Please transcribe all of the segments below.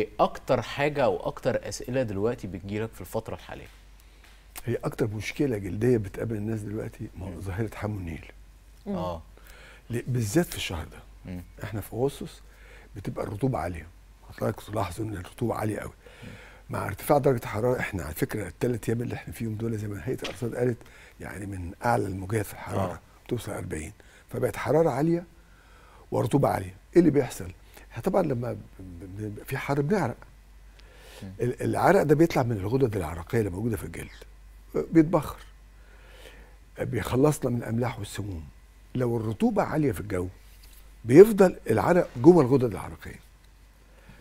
إيه اكتر حاجه او اكتر اسئله دلوقتي بتجيلك في الفتره الحاليه هي اكتر مشكله جلديه بتقابل الناس دلوقتي ظاهره حمو النيل اه بالذات في الشهر ده مم. احنا في اغسطس بتبقى الرطوبه عاليه حضرتك تلاحظ ان الرطوبه عاليه قوي مع ارتفاع درجه الحراره احنا على فكره الثلاث ايام اللي احنا فيهم دول زي ما هيئه الارصاد قالت يعني من اعلى الموجات في الحراره آه. بتوصل 40 فبقت حراره عاليه ورطوبه عاليه ايه اللي بيحصل يعني طبعا لما في حر بنعرق العرق ده بيطلع من الغدد العرقيه اللي موجوده في الجلد بيتبخر بيخلصنا من الاملاح والسموم لو الرطوبه عاليه في الجو بيفضل العرق جوه الغدد العرقيه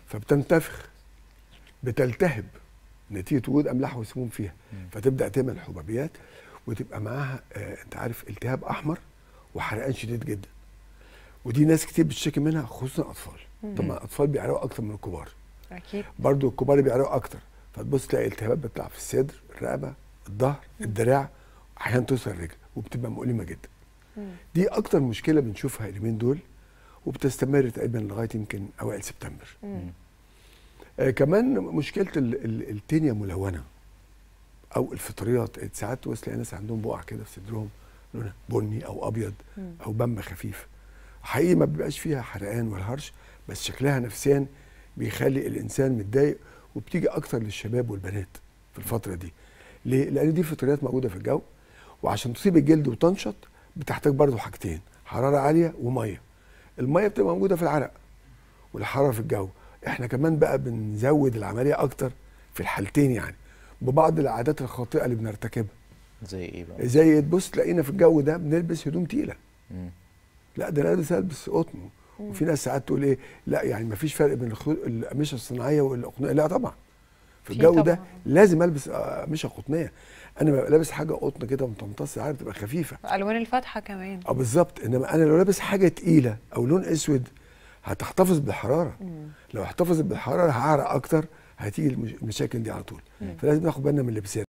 فبتنتفخ بتلتهب نتيجه وجود املاح وسموم فيها فتبدا تعمل حبوبيات وتبقى معاها آه انت عارف التهاب احمر وحرقان شديد جدا ودي ناس كتير بتشتكي منها خصوصا الاطفال طب ما الاطفال بيعرقوا اكتر من الكبار اكيد برضو الكبار بيعرقوا اكتر فتبص تلاقي التهابات بتطلع في الصدر الرقبه الظهر الدراع احيانا توصل الرجل وبتبقى مؤلمه جدا دي اكتر مشكله بنشوفها اليومين دول وبتستمر تقريبا لغايه يمكن اوائل سبتمبر آه كمان مشكله التينيا ملونه او الفطريات إيه، ساعات تلاقي يعني ناس عندهم بقع كده في صدرهم لونها بني او ابيض او بم خفيف حقيقي ما بيبقاش فيها حرقان ولا هرش بس شكلها نفسيا بيخلي الانسان متضايق وبتيجي اكتر للشباب والبنات في الفتره دي ليه لان دي فطريات موجوده في الجو وعشان تصيب الجلد وتنشط بتحتاج برضه حاجتين حراره عاليه وميه الميه بتبقى موجوده في العرق والحراره في الجو احنا كمان بقى بنزود العمليه اكتر في الحالتين يعني ببعض العادات الخاطئه اللي بنرتكبها زي ايه بقى زي تبص تلاقينا في الجو ده بنلبس هدوم تقيله لا ده انا لابس البس قطن وفي ناس ساعات تقول ايه لا يعني ما فيش فرق بين الاقمشه الصناعيه والاقنيه لا طبعا في الجو ده لازم البس آه، قميشه قطنيه انا ببقى لابس حاجه قطن كده متمتص عارف تبقى خفيفه الوان الفاتحه كمان اه بالظبط انما انا لو لابس حاجه تقيله او لون اسود هتحتفظ بالحراره مم. لو احتفظت بالحراره هعرق اكتر هتيجي المشاكل دي على طول مم. فلازم ناخد بالنا من لبسنا